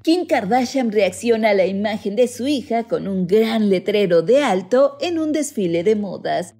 Kim Kardashian reacciona a la imagen de su hija con un gran letrero de alto en un desfile de modas.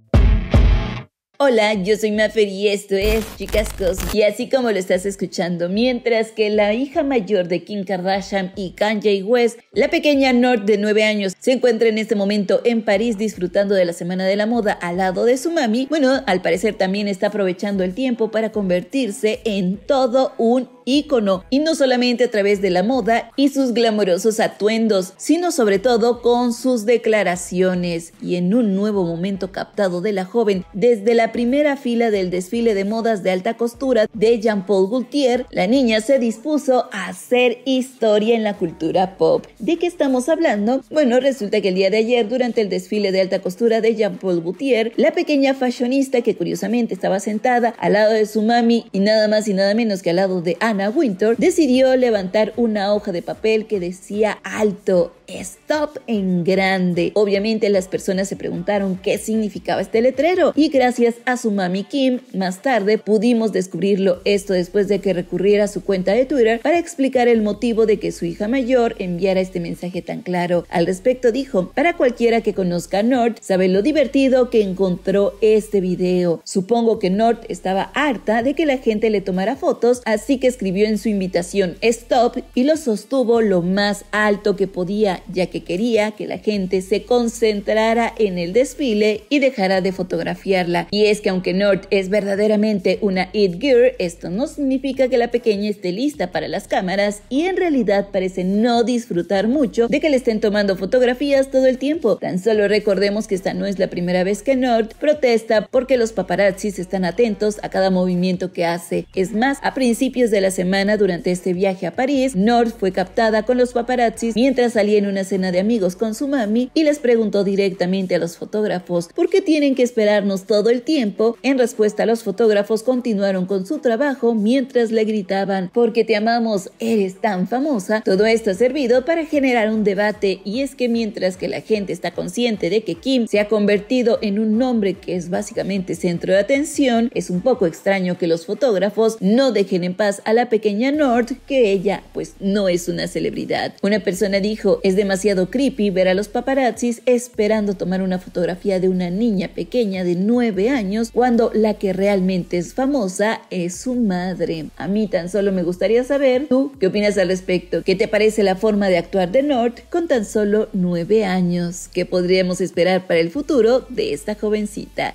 Hola, yo soy Mafer y esto es Chicas Cos. Y así como lo estás escuchando, mientras que la hija mayor de Kim Kardashian y Kanye West, la pequeña North de 9 años, se encuentra en este momento en París disfrutando de la Semana de la Moda al lado de su mami, bueno, al parecer también está aprovechando el tiempo para convertirse en todo un ícono, y no solamente a través de la moda y sus glamorosos atuendos, sino sobre todo con sus declaraciones. Y en un nuevo momento captado de la joven, desde la primera fila del desfile de modas de alta costura de Jean-Paul Gaultier, la niña se dispuso a hacer historia en la cultura pop. ¿De qué estamos hablando? Bueno, resulta que el día de ayer, durante el desfile de alta costura de Jean-Paul Gaultier, la pequeña fashionista que curiosamente estaba sentada al lado de su mami y nada más y nada menos que al lado de Anne Winter decidió levantar una hoja de papel que decía alto, Stop en grande. Obviamente las personas se preguntaron qué significaba este letrero y gracias a su mami Kim, más tarde pudimos descubrirlo esto después de que recurriera a su cuenta de Twitter para explicar el motivo de que su hija mayor enviara este mensaje tan claro. Al respecto dijo, para cualquiera que conozca a Nord, sabe lo divertido que encontró este video. Supongo que North estaba harta de que la gente le tomara fotos, así que escribió en su invitación Stop y lo sostuvo lo más alto que podía ya que quería que la gente se concentrara en el desfile y dejara de fotografiarla. Y es que aunque North es verdaderamente una it girl, esto no significa que la pequeña esté lista para las cámaras y en realidad parece no disfrutar mucho de que le estén tomando fotografías todo el tiempo. Tan solo recordemos que esta no es la primera vez que North protesta porque los paparazzis están atentos a cada movimiento que hace. Es más, a principios de la semana durante este viaje a París, North fue captada con los paparazzis mientras salía en una cena de amigos con su mami y les preguntó directamente a los fotógrafos por qué tienen que esperarnos todo el tiempo. En respuesta, los fotógrafos continuaron con su trabajo mientras le gritaban, porque te amamos, eres tan famosa. Todo esto ha servido para generar un debate y es que mientras que la gente está consciente de que Kim se ha convertido en un nombre que es básicamente centro de atención, es un poco extraño que los fotógrafos no dejen en paz a la pequeña North, que ella pues no es una celebridad. Una persona dijo, es demasiado creepy ver a los paparazzis esperando tomar una fotografía de una niña pequeña de 9 años cuando la que realmente es famosa es su madre. A mí tan solo me gustaría saber, ¿tú qué opinas al respecto? ¿Qué te parece la forma de actuar de North con tan solo 9 años? ¿Qué podríamos esperar para el futuro de esta jovencita?